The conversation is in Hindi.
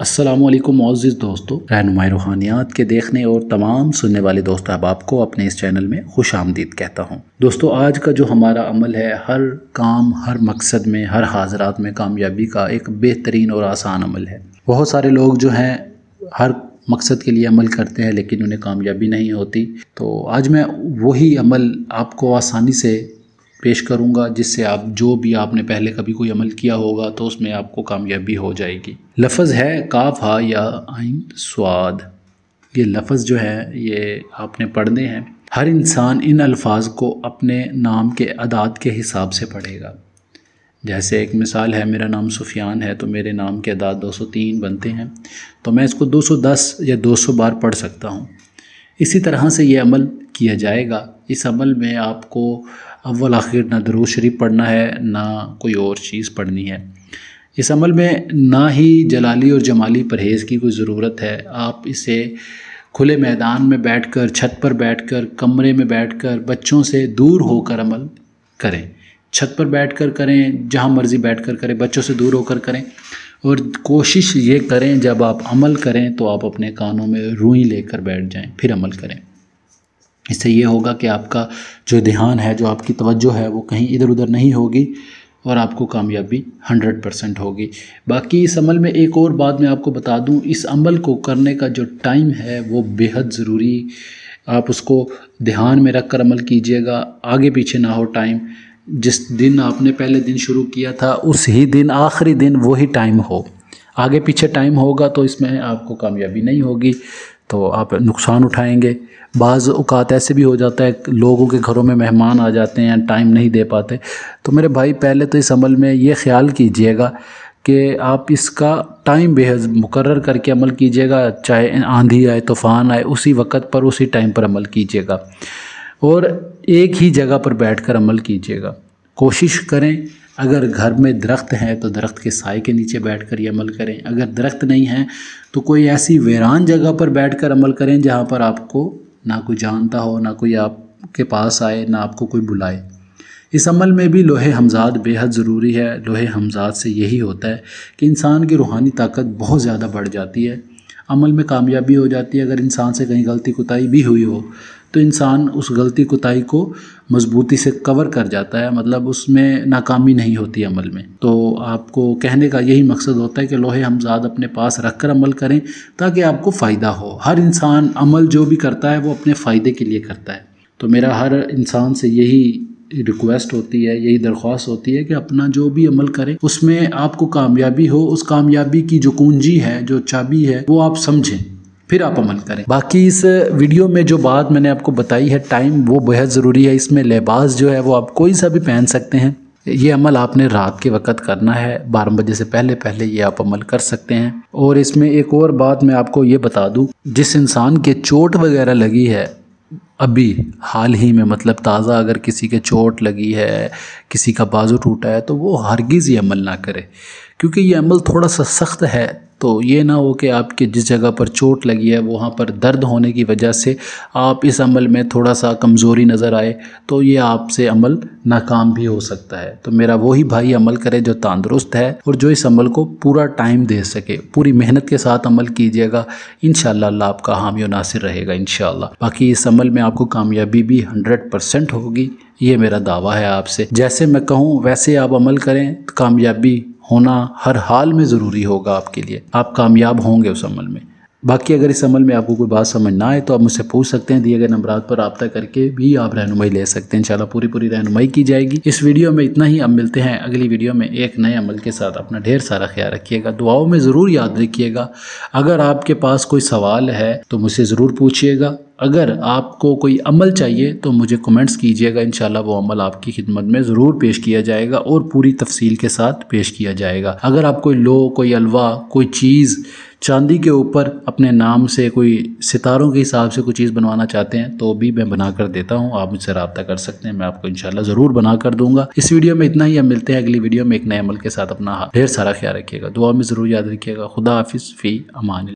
असलम मोज़ दोस्तों रहनुमा रूहानियात के देखने और तमाम सुनने वाले दोस्त अहबाब को अपने इस चैनल में खुश आमदीद कहता हूँ दोस्तों आज का जो हमारा अमल है हर काम हर मकसद में हर हाजरात में कामयाबी का एक बेहतरीन और आसान अमल है बहुत सारे लोग जो हैं हर मकसद के लिए अमल करते हैं लेकिन उन्हें कामयाबी नहीं होती तो आज मैं वही अमल आपको आसानी से पेश करूँगा जिससे आप जो भी आपने पहले कभी कोई अमल किया होगा तो उसमें आपको कामयाबी हो जाएगी लफज है काफ हा या आइन स्वाद ये लफज जो है ये आपने पढ़ने हैं हर इंसान इन अल्फाज को अपने नाम के अदात के हिसाब से पढ़ेगा जैसे एक मिसाल है मेरा नाम सुफियान है तो मेरे नाम के अदात 203 बनते हैं तो मैं इसको 210 या 200 बार पढ़ सकता हूँ इसी तरह से ये अमल किया जाएगा इस अमल में आपको अव्वल आखिर ना दरूज शरीफ पढ़ना है ना कोई और चीज़ पढ़नी है इस अमल में ना ही जलाली और जमाली परहेज़ की कोई ज़रूरत है आप इसे खुले मैदान में बैठकर छत पर बैठकर कमरे में बैठकर बच्चों से दूर होकर अमल करें छत पर बैठकर करें जहाँ मर्ज़ी बैठकर करें बच्चों से दूर होकर करें और कोशिश ये करें जब आप अमल करें तो आप अपने कानों में रूई लेकर बैठ जाएं फिर अमल करें इससे ये होगा कि आपका जो ध्यान है जो आपकी तवज्जो है वो कहीं इधर उधर नहीं होगी और आपको कामयाबी हंड्रेड परसेंट होगी बाकी इस अमल में एक और बात मैं आपको बता दूं इस अमल को करने का जो टाइम है वो बेहद ज़रूरी आप उसको ध्यान में रख कर अमल कीजिएगा आगे पीछे ना हो टाइम जिस दिन आपने पहले दिन शुरू किया था उस ही दिन आखिरी दिन वही टाइम हो आगे पीछे टाइम होगा तो इसमें आपको कामयाबी नहीं होगी तो आप नुकसान उठाएंगे बाज़ अवत ऐसे भी हो जाता है लोगों के घरों में मेहमान आ जाते हैं टाइम नहीं दे पाते तो मेरे भाई पहले तो इस अमल में ये ख्याल कीजिएगा कि आप इसका टाइम बेहद मुकर करके अमल कीजिएगा चाहे आंधी आए तूफ़ान आए उसी वक्त पर उसी टाइम पर अमल कीजिएगा और एक ही जगह पर बैठ कर अमल कीजिएगा कोशिश करें अगर घर में दरख्त हैं तो दरख्त के साय के नीचे बैठ कर ये अमल करें अगर दरख्त नहीं है तो कोई ऐसी वीरान जगह पर बैठ कर अमल करें जहाँ पर आपको ना कोई जानता हो ना कोई आपके पास आए ना आपको कोई बुलाए इस अमल में भी लोहे हमजाद बेहद ज़रूरी है लोहे हमजाद से यही होता है कि इंसान की रूहानी ताकत बहुत ज़्यादा बढ़ जाती है अमल में कामयाबी हो जाती है अगर इंसान से कहीं गलती कुताई भी हुई हो तो इंसान उस गलती कोताही को मज़बूती से कवर कर जाता है मतलब उसमें नाकामी नहीं होती अमल में तो आपको कहने का यही मकसद होता है कि लोहे हमजाद अपने पास रख कर अमल करें ताकि आपको फ़ायदा हो हर इंसान अमल जो भी करता है वो अपने फ़ायदे के लिए करता है तो मेरा हर इंसान से यही रिक्वेस्ट होती है यही दरख्वास्त होती है कि अपना जो भी अमल करें उसमें आपको कामयाबी हो उस कामयाबी की जो कुंजी है जो चाबी है वो आप समझें फिर आप अमल करें बाकी इस वीडियो में जो बात मैंने आपको बताई है टाइम वो बेहद ज़रूरी है इसमें लिबास जो है वो आप कोई सा भी पहन सकते हैं ये अमल आपने रात के वक़्त करना है बारह बजे से पहले पहले ये आप अमल कर सकते हैं और इसमें एक और बात मैं आपको ये बता दूँ जिस इंसान के चोट वगैरह लगी है अभी हाल ही में मतलब ताज़ा अगर किसी के चोट लगी है किसी का बाजू टूटा है तो वो हरगिज़ ये अमल ना करे क्योंकि ये अमल थोड़ा सा सख्त है तो ये ना हो कि आपके जिस जगह पर चोट लगी है वहाँ पर दर्द होने की वजह से आप इस अमल में थोड़ा सा कमज़ोरी नज़र आए तो ये आपसे अमल नाकाम भी हो सकता है तो मेरा वही भाई अमल करे जो तंदुरुस्त है और जो इस अमल को पूरा टाइम दे सके पूरी मेहनत के साथ अमल कीजिएगा इन अल्लाह आपका हामी नासिर रहेगा इन बाकी इस अमल में आपको कामयाबी भी हंड्रेड परसेंट होगी ये मेरा दावा है आपसे जैसे मैं कहूँ वैसे आप अमल करें कामयाबी होना हर हाल में ज़रूरी होगा आपके लिए आप कामयाब होंगे उस अमल में बाकी अगर इस अमल में आपको कोई बात समझ ना आए तो आप मुझसे पूछ सकते हैं दिए गए नंबर पर रबता करके भी आप रहनुमाई ले सकते हैं इंशाल्लाह पूरी पूरी रहनुमाई की जाएगी इस वीडियो में इतना ही अब मिलते हैं अगली वीडियो में एक नए अमल के साथ अपना ढेर सारा ख्याल रखिएगा दुआओं में ज़रूर याद रखिएगा अगर आपके पास कोई सवाल है तो मुझसे ज़रूर पूछिएगा अगर आपको कोई अमल चाहिए तो मुझे कमेंट्स कीजिएगा इन वो अमल आपकी खिदमत में ज़रूर पेश किया जाएगा और पूरी तफसील के साथ पेश किया जाएगा अगर आप कोई लो कोई अलवा कोई चीज़ चांदी के ऊपर अपने नाम से कोई सितारों के हिसाब से कोई चीज़ बनवाना चाहते हैं तो भी मैं बना कर देता हूँ आप मुझसे रबता कर सकते हैं मैं आपको इनशाला ज़रूर बना कर दूंगा इस वीडियो में इतना ही हम मिलते हैं अगली वीडियो में एक नए अमल के साथ अपना हाँ, ढेर सारा ख्याल रखिएगा दुआ में ज़रूर याद रखिएगा खुदा हाफिज़ फ़ी अमान